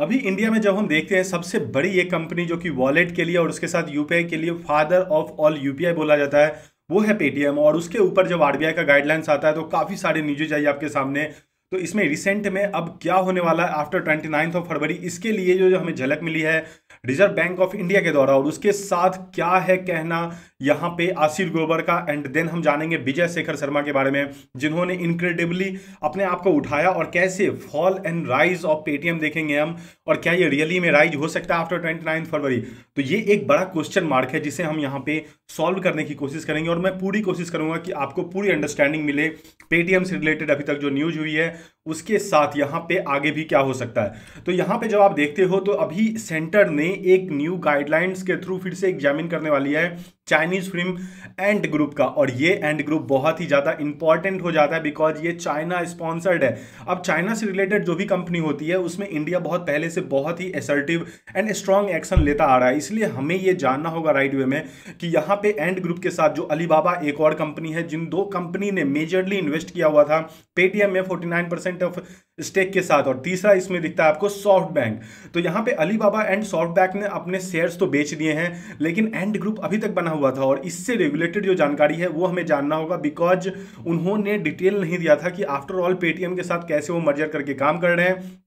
अभी इंडिया में जब हम देखते हैं सबसे बड़ी ये कंपनी जो कि वॉलेट के लिए और उसके साथ यूपीआई के लिए फादर ऑफ ऑल यूपीआई बोला जाता है वो है पेटीएम और उसके ऊपर जब आरबीआई का गाइडलाइंस आता है तो काफ़ी सारे न्यूजेज आई आपके सामने तो इसमें रिसेंट में अब क्या होने वाला है आफ्टर ट्वेंटी ऑफ फरवरी इसके लिए जो, जो हमें झलक मिली है रिजर्व बैंक ऑफ इंडिया के द्वारा और उसके साथ क्या है कहना यहाँ पे आशीर गोबर का एंड देन हम जानेंगे विजय शेखर शर्मा के बारे में जिन्होंने इनक्रेडिबली अपने आप को उठाया और कैसे fall and rise of Paytm देखेंगे हम और क्या ये रियली में राइज हो सकता है आफ्टर ट्वेंटी फरवरी तो ये एक बड़ा क्वेश्चन मार्क है जिसे हम यहाँ पे सॉल्व करने की कोशिश करेंगे और मैं पूरी कोशिश करूंगा कि आपको पूरी अंडरस्टैंडिंग मिले पेटीएम से रिलेटेड अभी तक जो न्यूज हुई है उसके साथ यहाँ पे आगे भी क्या हो सकता है तो यहाँ पे जब आप देखते हो तो अभी सेंटर ने एक न्यू गाइडलाइंस के थ्रू फिर से एग्जामिन करने वाली है चाइनीज़ फिल्म एंड ग्रुप का और ये एंड ग्रुप बहुत ही ज़्यादा इंपॉर्टेंट हो जाता है बिकॉज ये चाइना स्पॉन्सर्ड है अब चाइना से रिलेटेड जो भी कंपनी होती है उसमें इंडिया बहुत पहले से बहुत ही असर्टिव एंड स्ट्रॉन्ग एक्शन लेता आ रहा है इसलिए हमें ये जानना होगा राइट वे में कि यहाँ पे एंड ग्रुप के साथ जो अलीबाबा एक और कंपनी है जिन दो कंपनी ने मेजरली इन्वेस्ट किया हुआ था पेटीएम में फोर्टी ऑफ स्टेक के साथ और तीसरा इसमें दिखता है आपको सॉफ्ट बैंक तो यहाँ पे अलीबाबा एंड सॉफ्ट बैंक ने अपने शेयर्स तो बेच दिए हैं लेकिन एंड ग्रुप अभी तक बना हुआ था और इससे रिलेटेड जो जानकारी है वो हमें जानना होगा बिकॉज उन्होंने डिटेल नहीं दिया था कि आफ्टर ऑल पेटीएम के साथ कैसे वो मर्जर करके काम कर रहे हैं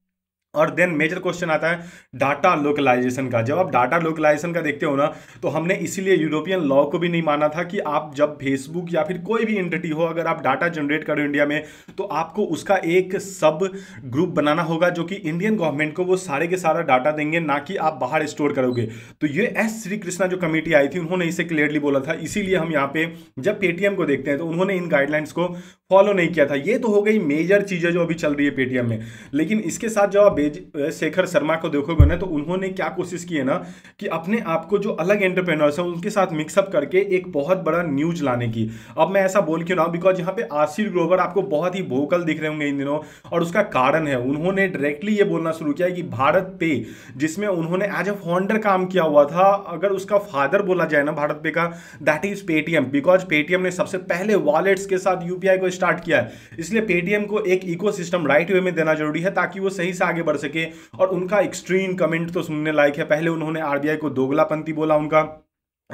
और देन मेजर क्वेश्चन आता है डाटा लोकलाइजेशन का जब आप डाटा लोकलाइजेशन का देखते हो ना तो हमने इसीलिए यूरोपियन लॉ को भी नहीं माना था कि आप जब फेसबुक या फिर कोई भी एंटिटी हो अगर आप डाटा जनरेट करो इंडिया में तो आपको उसका एक सब ग्रुप बनाना होगा जो कि इंडियन गवर्नमेंट को वो सारे के सारा डाटा देंगे ना कि आप बाहर स्टोर करोगे तो ये एस श्री कृष्णा जो कमेटी आई थी उन्होंने इसे क्लियरली बोला था इसीलिए हम यहाँ पे जब पेटीएम को देखते हैं तो उन्होंने इन गाइडलाइंस को फॉलो नहीं किया था ये तो हो गई मेजर चीज़ें जो अभी चल रही है पेटीएम में लेकिन इसके साथ जब आप बेज शेखर शर्मा को देखोगे ना तो उन्होंने क्या कोशिश की है ना कि अपने आप को जो अलग एंटरप्रेनर्स हैं उनके साथ मिक्सअप करके एक बहुत बड़ा न्यूज लाने की अब मैं ऐसा बोल क्यों ना बिकॉज यहाँ पे आशीर ग्रोवर आपको बहुत ही वोकल दिख रहे होंगे इन दिनों और उसका कारण है उन्होंने डायरेक्टली ये बोलना शुरू किया कि भारत पे जिसमें उन्होंने एज ए फाउंडर काम किया हुआ था अगर उसका फादर बोला जाए ना भारत पे का that is Paytm because Paytm ने सबसे पहले वॉलेट्स के साथ यूपीआई को स्टार्ट किया है इसलिए पेटीएम को एक इको राइट वे में देना जरूरी है ताकि वो सही से आगे बढ़ सके और उनका एक्सट्रीम कमेंट तो सुनने लायक है पहले उन्होंने आरबीआई को दोगलापंथी बोला उनका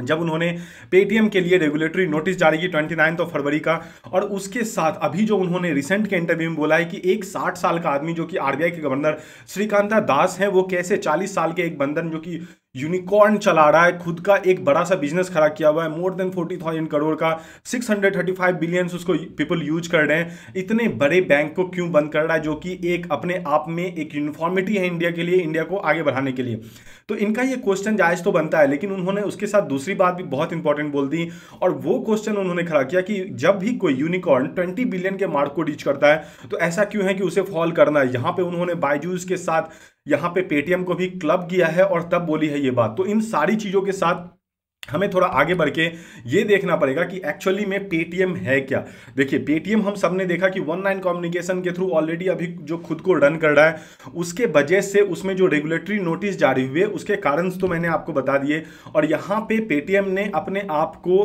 जब उन्होंने पेटीएम के लिए रेगुलेटरी नोटिस जारी की ट्वेंटी नाइन्थ ऑफ फरवरी का और उसके साथ अभी जो उन्होंने रिसेंट के इंटरव्यू में बोला है कि एक साठ साल का आदमी जो कि आरबीआई के गवर्नर श्रीकांता दास हैं वो कैसे चालीस साल के एक बंधन जो कि यूनिकॉर्न चला रहा है खुद का एक बड़ा सा बिजनेस खड़ा किया हुआ है more than forty thousand crore का six hundred thirty five billions उसको पीपल यूज कर रहे हैं इतने बड़े बैंक को क्यों बंद कर रहा है जो कि एक अपने आप में एक यूनिफॉर्मिटी है इंडिया के लिए इंडिया को आगे बढ़ाने के लिए तो इनका ये क्वेश्चन जायज तो बनता है लेकिन उन्होंने उसके साथ दूसरी बात भी बहुत इंपॉर्टेंट बोल दी और वो क्वेश्चन उन्होंने खड़ा किया कि जब भी कोई यूनिकॉर्न ट्वेंटी बिलियन के मार्क को रीच करता है तो ऐसा क्यों है कि उसे फॉल करना है यहाँ पे उन्होंने बायजूज के साथ यहाँ पे पेटीएम को भी क्लब किया है और तब बोली है ये बात तो इन सारी चीज़ों के साथ हमें थोड़ा आगे बढ़ के ये देखना पड़ेगा कि एक्चुअली में पेटीएम है क्या देखिए पेटीएम हम सबने देखा कि वन नाइन कम्युनिकेशन के थ्रू ऑलरेडी अभी जो खुद को रन कर रहा है उसके वजह से उसमें जो रेगुलेटरी नोटिस जारी हुए उसके कारण तो मैंने आपको बता दिए और यहाँ पे पेटीएम ने अपने आप को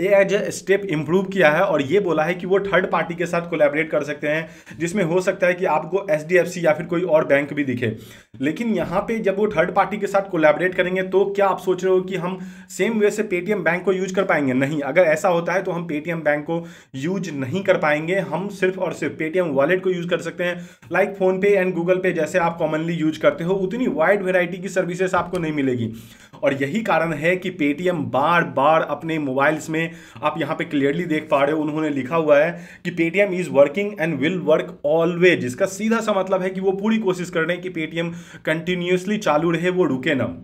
एज ए स्टेप इम्प्रूव किया है और ये बोला है कि वो थर्ड पार्टी के साथ कोलैबोरेट कर सकते हैं जिसमें हो सकता है कि आपको एच या फिर कोई और बैंक भी दिखे लेकिन यहाँ पे जब वो थर्ड पार्टी के साथ कोलैबोरेट करेंगे तो क्या आप सोच रहे हो कि हम सेम वे से पेटीएम बैंक को यूज कर पाएंगे नहीं अगर ऐसा होता है तो हम पेटीएम बैंक को यूज नहीं कर पाएंगे हम सिर्फ और सिर्फ पेटीएम वॉलेट को यूज कर सकते हैं लाइक फ़ोनपे एंड गूगल पे जैसे आप कॉमनली यूज करते हो उतनी वाइड वेराइटी की सर्विसेस आपको नहीं मिलेगी और यही कारण है कि पेटीएम बार बार अपने मोबाइल्स में आप यहाँ पे क्लियरली देख पा रहे हो उन्होंने लिखा हुआ है कि Paytm is working and will work always इसका सीधा सा मतलब है कि वो पूरी कोशिश कर रहे हैं कि पेटीएम कंटिन्यूसली चालू रहे वो रुके ना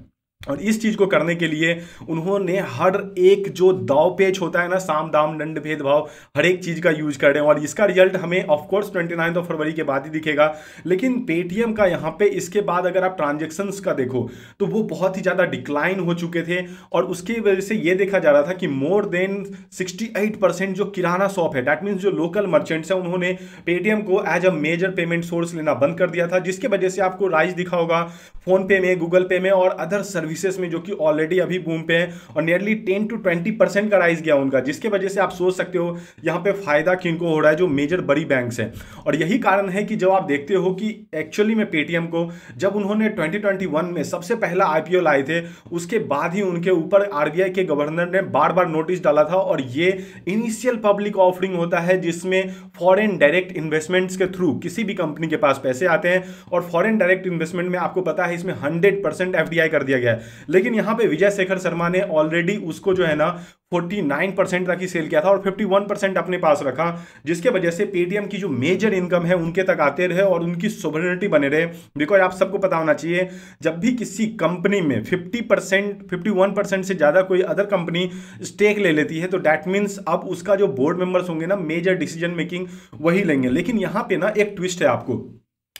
और इस चीज़ को करने के लिए उन्होंने हर एक जो दाव पेच होता है ना साम दाम दंड भेदभाव हर एक चीज़ का यूज कर रहे हैं और इसका रिजल्ट हमें of course twenty ninth of February के बाद ही दिखेगा लेकिन पेटीएम का यहाँ पे इसके बाद अगर आप ट्रांजेक्शन्स का देखो तो वो बहुत ही ज़्यादा डिक्लाइन हो चुके थे और उसकी वजह से ये देखा जा रहा था कि मोर देन सिक्सटी जो किराना शॉप है डैट मीन्स जो लोकल मर्चेंट्स हैं उन्होंने पेटीएम को as a major payment source लेना बंद कर दिया था जिसकी वजह से आपको राइज दिखा होगा फोनपे में गूगल पे में और अदर सर्विस सर्विसेज में जो कि ऑलरेडी अभी बूम पे है और nearly ten to twenty percent का राइज गया उनका जिसके वजह से आप सोच सकते हो यहाँ पे फायदा किनको हो रहा है जो मेजर बड़ी बैंक है और यही कारण है कि जब आप देखते हो कि एक्चुअली में पेटीएम को जब उन्होंने 2021 में सबसे पहला आईपीओ लाए थे उसके बाद ही उनके ऊपर आरबीआई के गवर्नर ने बार बार नोटिस डाला था और ये इनिशियल पब्लिक ऑफरिंग होता है जिसमें फॉरेन डायरेक्ट इन्वेस्टमेंट्स के थ्रू किसी भी कंपनी के पास पैसे आते हैं और फॉरेन डायरेक्ट इन्वेस्टमेंट में आपको पता है इसमें हंड्रेड परसेंट कर दिया गया है लेकिन यहां पे विजय शेखर शर्मा ने ऑलरेडी उसको जो है ना 49 परसेंट तक ही सेल किया था और 51 परसेंट अपने पास रखा जिसके वजह से पेटीएम की जो मेजर इनकम है उनके तक आते रहे और उनकी सोवरेनिटी बने रहे बिकॉज आप सबको पता होना चाहिए जब भी किसी कंपनी में 50 परसेंट फिफ्टी परसेंट से ज़्यादा कोई अदर कंपनी स्टेक ले लेती है तो डैट मीन्स अब उसका जो बोर्ड मेंबर्स होंगे ना मेजर डिसीजन मेकिंग वही लेंगे लेकिन यहाँ पर ना एक ट्विस्ट है आपको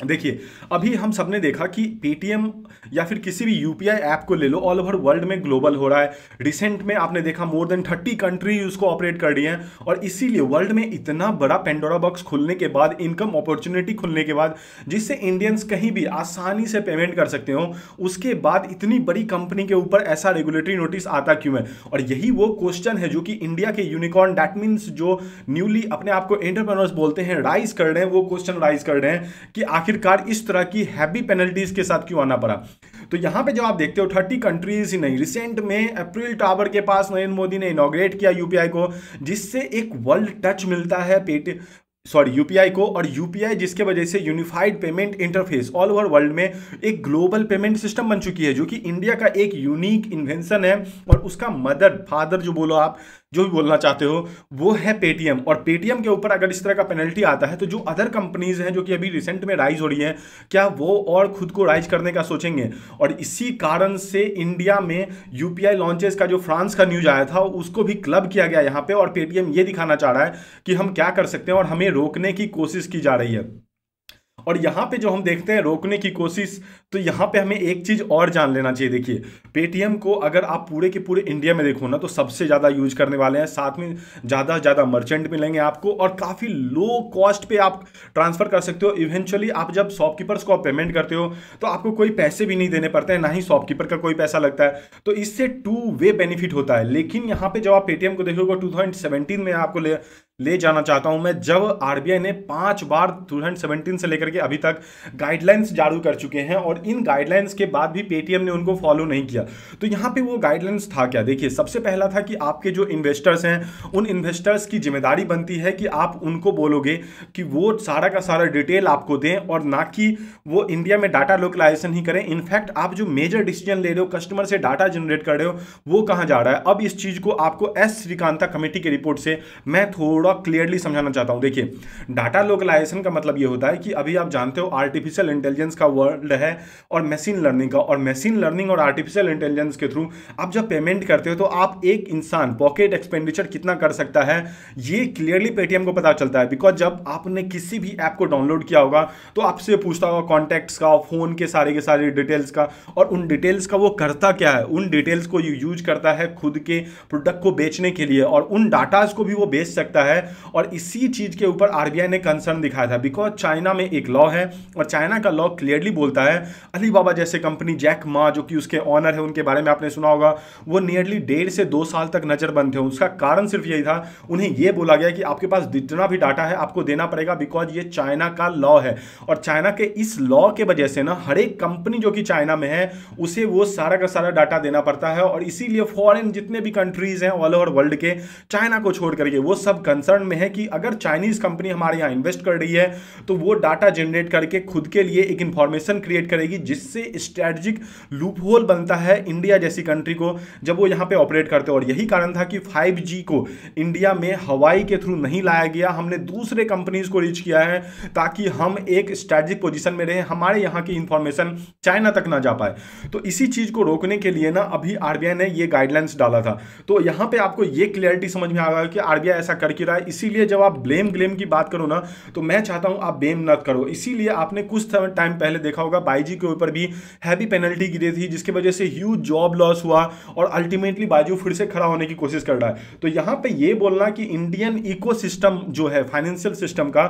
देखिए अभी हम सबने देखा कि पेटीएम या फिर किसी भी यूपीआई ऐप को ले लो ऑल ओवर वर्ल्ड में ग्लोबल हो रहा है रिसेंट में आपने देखा मोर देन थर्टी कंट्री उसको ऑपरेट कर रही हैं और इसीलिए वर्ल्ड में इतना बड़ा पेंडोरा बॉक्स खुलने के बाद इनकम अपॉर्चुनिटी खुलने के बाद जिससे इंडियंस कहीं भी आसानी से पेमेंट कर सकते हो उसके बाद इतनी बड़ी कंपनी के ऊपर ऐसा रेगुलेटरी नोटिस आता क्यों है और यही वो क्वेश्चन है जो कि इंडिया के यूनिकॉर्न डैट मीन्स जो न्यूली अपने आप को एंटरप्रेनर्स बोलते हैं राइज कर रहे हैं वो क्वेश्चन राइज कर रहे हैं कि आखिरकार इस तरह की हैवी पेनल्टीज के साथ क्यों आना पड़ा तो यहां पे जब आप देखते हो थर्टी कंट्रीज ही नहीं रिसेंट में अप्रैल टावर के पास नरेंद्र मोदी ने इनोग्रेट किया यूपीआई को जिससे एक वर्ल्ड टच मिलता है पेट सॉरी यूपीआई को और यूपीआई जिसके वजह से unified payment interface all over world में एक ग्लोबल पेमेंट सिस्टम बन चुकी है जो कि इंडिया का एक यूनिक इन्वेंशन है और उसका मदर फादर जो बोलो आप जो भी बोलना चाहते हो वो है पेटीएम और पेटीएम के ऊपर अगर इस तरह का पेनल्टी आता है तो जो अदर कंपनीज हैं जो कि अभी रिसेंट में राइज हो रही हैं क्या वो और खुद को राइज करने का सोचेंगे और इसी कारण से इंडिया में यूपीआई लॉन्चेस का जो फ्रांस का न्यूज आया था उसको भी क्लब किया गया यहाँ पे और पेटीएम ये दिखाना चाह रहा है कि हम क्या कर सकते हैं और हमें रोकने की कोशिश की जा रही है और यहाँ पे जो हम देखते हैं रोकने की कोशिश तो यहाँ पे हमें एक चीज़ और जान लेना चाहिए देखिए पेटीएम को अगर आप पूरे के पूरे इंडिया में देखो ना तो सबसे ज़्यादा यूज करने वाले हैं साथ में ज़्यादा ज़्यादा मर्चेंट मिलेंगे आपको और काफ़ी लो कॉस्ट पे आप ट्रांसफ़र कर सकते हो इवेंचुअली आप जब शॉपकीपर्स को पेमेंट करते हो तो आपको कोई पैसे भी नहीं देने पड़ते हैं ना ही शॉपकीपर का कोई पैसा लगता है तो इससे टू वे बेनिफिट होता है लेकिन यहाँ पर जब आप पेटीएम को देखोगे टू में आपको ले जाना चाहता हूं मैं जब आर ने पांच बार टू से लेकर के अभी तक गाइडलाइंस जारी कर चुके हैं और इन गाइडलाइंस के बाद भी पेटीएम ने उनको फॉलो नहीं किया तो यहां पे वो गाइडलाइंस था क्या देखिए सबसे पहला था कि आपके जो इन्वेस्टर्स हैं उन इन्वेस्टर्स की जिम्मेदारी बनती है कि आप उनको बोलोगे कि वो सारा का सारा डिटेल आपको दें और ना कि वो इंडिया में डाटा लोकलाइजेशन ही करें इनफैक्ट आप जो मेजर डिसीजन ले रहे हो कस्टमर से डाटा जनरेट कर रहे हो वो कहाँ जा रहा है अब इस चीज़ को आपको एस श्रीकांता कमेटी की रिपोर्ट से मैं थोड़ा थोड़ा क्लियरली समझाना चाहता हूँ देखिए डाटा लोकलाइजेशन का मतलब ये होता है कि अभी आप जानते हो आर्टिफिशियल इंटेलिजेंस का वर्ल्ड है और मशीन लर्निंग का और मशीन लर्निंग और आर्टिफिशियल इंटेलिजेंस के थ्रू आप जब पेमेंट करते हो तो आप एक इंसान पॉकेट एक्सपेंडिचर कितना कर सकता है ये क्लियरली पेटीएम को पता चलता है बिकॉज जब आपने किसी भी ऐप को डाउनलोड किया होगा तो आपसे पूछता होगा कॉन्टैक्ट्स का फ़ोन के सारे के सारे डिटेल्स का और उन डिटेल्स का वो करता क्या है उन डिटेल्स को यूज करता है खुद के प्रोडक्ट को बेचने के लिए और उन डाटाज को भी वो बेच सकता है है और इसी चीज़ के ऊपर आरबीआई ने कंसर्न दिखाया था बिकॉज चाइना में एक लॉ है और चाइना का लॉ क्लियरली बोलता है अली बाबा जैसे कंपनी जैक मा जो कि उसके ऑनर है उनके बारे में आपने सुना होगा वो नियरली डेढ़ से दो साल तक नजर बंद थे उसका कारण सिर्फ यही था उन्हें यह बोला गया कि आपके पास जितना भी डाटा है आपको देना पड़ेगा बिकॉज ये चाइना का लॉ है और चाइना के इस लॉ के वजह से ना हर एक कंपनी जो कि चाइना में है उसे वो सारा का सारा डाटा देना पड़ता है और इसीलिए फॉरेन जितने भी कंट्रीज हैं ऑल ओवर वर्ल्ड के चाइना को छोड़ करके वो सब कंसर्न कंसर्न में है कि अगर चाइनीज़ कंपनी हमारे यहाँ इन्वेस्ट कर रही है तो वो डाटा जनरेट करके खुद के लिए एक इन्फॉर्मेशन क्रिएट करेगी जिससे स्ट्रेटजिक लूप होल बनता है इंडिया जैसी कंट्री को जब वो यहाँ पर ऑपरेट करते और यही कारण था कि फाइव को इंडिया में हवाई के थ्रू नहीं लाया गया हमने दूसरे कंपनीज़ को रीच किया है ताकि हम एक स्ट्रैटेजिक पोजिशन में रहें हमारे यहाँ की इन्फॉर्मेशन चाइना तक ना जा पाए तो इसी चीज़ को रोकने के लिए ना अभी आरबीआई ने ये गाइडलाइंस डाला था तो यहाँ पे आपको ये क्लियरिटी समझ में आ गया कि आरबीआई ऐसा कर क्यों सकता है इसीलिए जब आप ब्लेम ग्लेम की बात करो ना तो मैं चाहता हूं आप ब्लेम ना करो इसीलिए आपने कुछ टाइम पहले देखा होगा बाईजी के ऊपर भी हैवी पेनल्टी गिरी थी जिसकी वजह से ह्यूज जॉब लॉस हुआ और अल्टीमेटली बाजू फिर से खड़ा होने की कोशिश कर रहा है तो यहां पर यह बोलना कि इंडियन इको जो है फाइनेंशियल सिस्टम का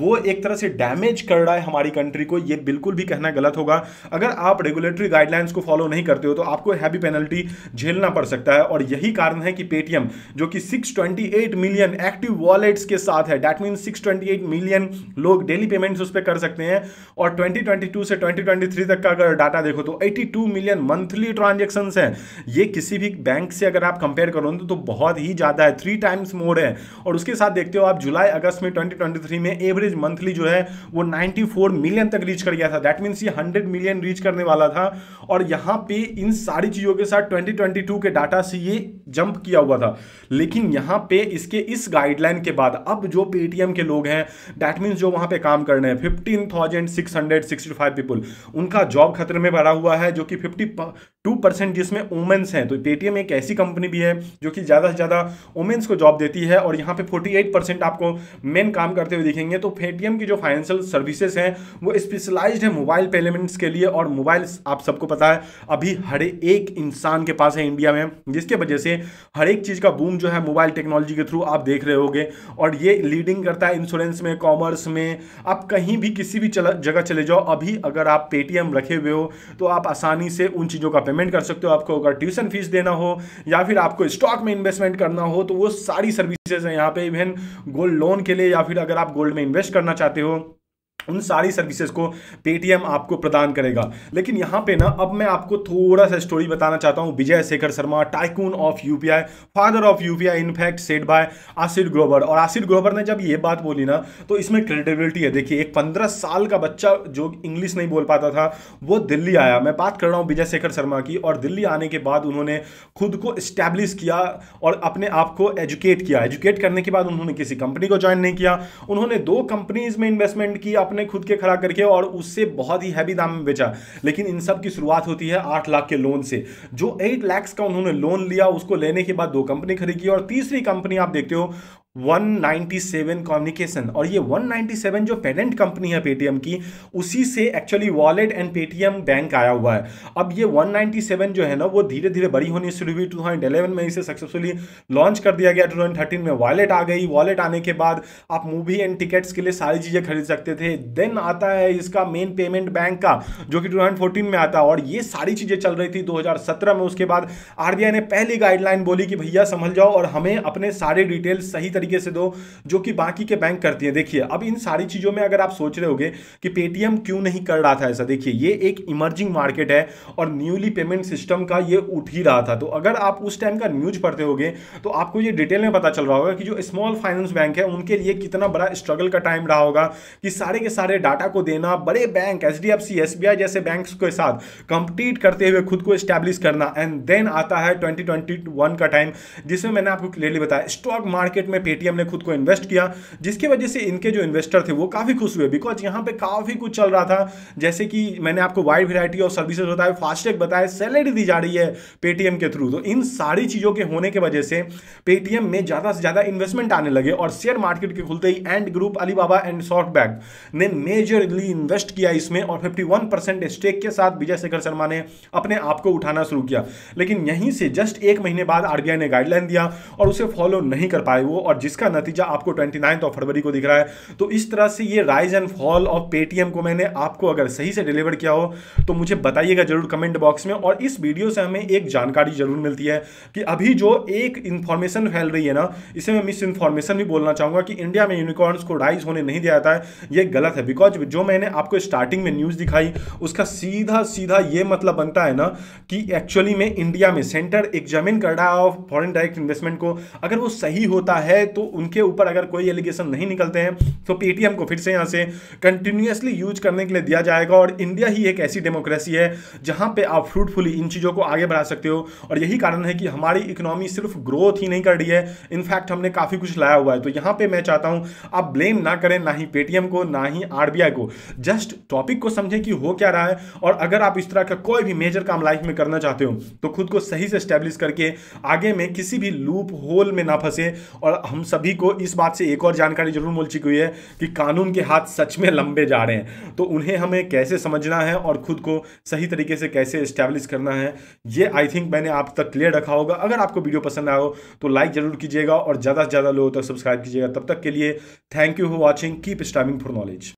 वो एक तरह से डैमेज कर रहा है हमारी कंट्री को ये बिल्कुल भी कहना गलत होगा अगर आप रेगुलेटरी गाइडलाइंस को फॉलो नहीं करते हो तो आपको हैवी पेनल्टी झेलना पड़ सकता है और यही कारण है कि पेटीएम जो कि 628 मिलियन एक्टिव वॉलेट्स के साथ है डैट मीन 628 मिलियन लोग डेली पेमेंट्स उस पर कर सकते हैं और 2022 से 2023 तक का अगर डाटा देखो तो 82 मिलियन मंथली ट्रांजेक्शन है ये किसी भी बैंक से अगर आप कंपेयर करो तो बहुत ही ज़्यादा है थ्री टाइम्स मोर है और उसके साथ देखते हो आप जुलाई अगस्त में ट्वेंटी में एवरेज मंथली जो है वो नाइनटी मिलियन तक रीच कर गया था दैट मीन्स ये हंड्रेड मिलियन रीच करने वाला था और यहाँ पे इन सारी चीज़ों के साथ 2022 के डाटा से ये जंप किया हुआ था लेकिन यहां पे इसके इस गाइड गाइडलाइन के बाद अब जो पेटीएम के लोग हैं दैट मीन्स जो वहाँ पे काम कर रहे हैं fifteen thousand six hundred sixty five people उनका जॉब खतरे में भरा हुआ है जो कि फिफ्टी टू परसेंट जिसमें वुमेंस हैं तो पेटीएम एक ऐसी कंपनी भी है जो कि ज़्यादा से ज़्यादा वुमेंस को जॉब देती है और यहाँ पे एट परसेंट आपको मेन काम करते हुए दिखेंगे तो पेटीएम की जो फाइनेंशियल सर्विसेज हैं वो स्पेशलाइज है मोबाइल पेमेंट्स के लिए और मोबाइल आप सबको पता है अभी हर एक इंसान के पास है इंडिया में जिसके वजह से हर एक चीज़ का बूम जो है मोबाइल टेक्नोलॉजी के थ्रू आप देख रहे हो करोगे और ये लीडिंग करता है इंश्योरेंस में कॉमर्स में आप कहीं भी किसी भी जगह चले जाओ अभी अगर आप पेटीएम रखे हुए हो तो आप आसानी से उन चीज़ों का पेमेंट कर सकते हो आपको अगर ट्यूशन फीस देना हो या फिर आपको स्टॉक में इन्वेस्टमेंट करना हो तो वो सारी सर्विसेज हैं यहाँ पे इवन गोल्ड लोन के लिए या फिर अगर आप गोल्ड में इन्वेस्ट करना चाहते हो उन सारी सर्विसेज को पेटीएम आपको प्रदान करेगा लेकिन यहाँ पे ना अब मैं आपको थोड़ा सा स्टोरी बताना चाहता हूँ Vijay Shekhar Sharma tycoon of UPI father of UPI in fact said by Ashneer Grover और आसिर ग्रोवर ने जब ये बात बोली ना तो इसमें क्रेडिबिलिटी है देखिए एक पंद्रह साल का बच्चा जो इंग्लिश नहीं बोल पाता था वो दिल्ली आया मैं बात कर रहा हूँ विजय शेखर शर्मा की और दिल्ली आने के बाद उन्होंने खुद को स्टैब्लिश किया और अपने आप को एजुकेट किया एजुकेट करने के बाद उन्होंने किसी कंपनी को ज्वाइन नहीं किया उन्होंने दो कंपनीज में इन्वेस्टमेंट किया अपने खुद के खड़ा करके और उससे बहुत ही हैवी दाम में बेचा लेकिन इन सब की शुरुआत होती है आठ लाख के लोन से जो एट लैक्स का उन्होंने लोन लिया उसको लेने के बाद दो कंपनी खरीदी और तीसरी कंपनी आप देखते हो 197 कम्युनिकेशन और ये 197 जो पेरेंट कंपनी है पेटीएम की उसी से actually wallet and Paytm bank आया हुआ है अब ये 197 जो है ना वो धीरे धीरे बड़ी होनी शुरू हुई टू थाउजेंड इलेवन में इसे सक्सेसफुली लॉन्च कर दिया गया टू थाउजेंड थर्टीन में वॉलेट आ गई वॉलेट आने के बाद आप मूवी एंड टिकट्स के लिए सारी चीज़ें खरीद सकते थे देन आता है इसका मेन पेमेंट बैंक का जो कि टू में आता और ये सारी चीज़ें चल रही थी दो में उसके बाद आर ने पहली गाइडलाइन बोली कि भैया संभल जाओ और हमें अपने सारे डिटेल्स सही तरीके से दो जो कि बाकी के बैंक करती है देखिए अब इन सारी चीज़ों में अगर आप सोच रहे होगे कि पेटीएम क्यों नहीं कर रहा था ऐसा देखिए ये एक इमर्जिंग मार्केट है और न्यूली पेमेंट सिस्टम का ये उठ ही रहा था तो अगर आप उस टाइम का न्यूज पढ़ते होगे तो आपको ये डिटेल में पता चल रहा होगा कि जो स्मॉल फाइनेंस बैंक है उनके लिए कितना बड़ा स्ट्रगल का टाइम रहा होगा कि सारे के सारे डाटा को देना बड़े bank H D F C S B I जैसे बैंक के साथ कंपीट करते हुए खुद को स्टैब्लिश करना एंड देन आता है ट्वेंटी ट्वेंटी वन का टाइम जिसमें मैंने आपको क्लियरली बताया स्टॉक मार्केट में पेटीएम ने खुद को इन्वेस्ट किया जिसकी वजह से इनके जो इन्वेस्टर थे वो काफ़ी खुश हुए बिकॉज यहाँ पे काफ़ी कुछ चल रहा था जैसे कि मैंने आपको वाइड वेरायटी ऑफ सर्विसेज बताया फास्टैग बताया सैलरी दी जा रही है पेटीएम के थ्रू तो इन सारी चीज़ों के होने की वजह से पेटीएम में ज़्यादा से ज़्यादा इन्वेस्टमेंट आने लगे और शेयर मार्केट के खुलते ही and group Alibaba and SoftBank ने मेजरली इन्वेस्ट किया इसमें और फिफ्टी स्टेक के साथ विजय शेखर शर्मा ने अपने आप को उठाना शुरू किया लेकिन यहीं से जस्ट एक महीने बाद आरबीआई ने गाइडलाइन दिया और उसे फॉलो नहीं कर पाए वो और जिसका नतीजा आपको ट्वेंटी नाइन्थ ऑफ फरवरी को दिख रहा है तो इस तरह से ये rise and fall of Paytm को मैंने आपको अगर सही से डिलीवर किया हो तो मुझे बताइएगा जरूर कमेंट बॉक्स में और इस वीडियो से हमें एक जानकारी जरूर मिलती है कि अभी जो एक इन्फॉर्मेशन फैल रही है ना इसे मैं मिस इन्फॉर्मेशन भी बोलना चाहूँगा कि इंडिया में यूनिकॉर्न्स को राइज होने नहीं दिया जाता है ये गलत है बिकॉज जो मैंने आपको स्टार्टिंग में न्यूज़ दिखाई उसका सीधा सीधा ये मतलब बनता है ना कि एक्चुअली में इंडिया में सेंटर एग्जामिन कर रहा है फॉरन डायरेक्ट इन्वेस्टमेंट को अगर वो सही होता है तो उनके ऊपर अगर कोई एलिगेशन नहीं निकलते हैं तो पेटीएम को फिर से यहाँ से कंटिन्यूसली यूज करने के लिए दिया जाएगा और इंडिया ही एक ऐसी डेमोक्रेसी है जहाँ पर आप फ्रूटफुली इन चीज़ों को आगे बढ़ा सकते हो और यही कारण है कि हमारी इकोनॉमी सिर्फ ग्रोथ ही नहीं कर रही है इनफैक्ट हमने काफ़ी कुछ लाया हुआ है तो यहाँ पर मैं चाहता हूँ आप ब्लेम ना करें ना ही पेटीएम को ना ही आर को जस्ट टॉपिक को समझें कि हो क्या रहा है और अगर आप इस तरह का कोई भी मेजर काम लाइफ में करना चाहते हो तो खुद को सही से स्टैब्लिश करके आगे में किसी भी लूप होल में ना फंसे और हम हम सभी को इस बात से एक और जानकारी जरूर मिल चुकी हुई है कि कानून के हाथ सच में लंबे जा रहे हैं तो उन्हें हमें कैसे समझना है और खुद को सही तरीके से कैसे इस्टेब्लिश करना है ये आई थिंक मैंने आप तक क्लियर रखा होगा अगर आपको वीडियो पसंद आया हो तो लाइक जरूर कीजिएगा और ज़्यादा से ज़्यादा लोगों तक सब्सक्राइब कीजिएगा तब तक के लिए thank you for watching keep striving for knowledge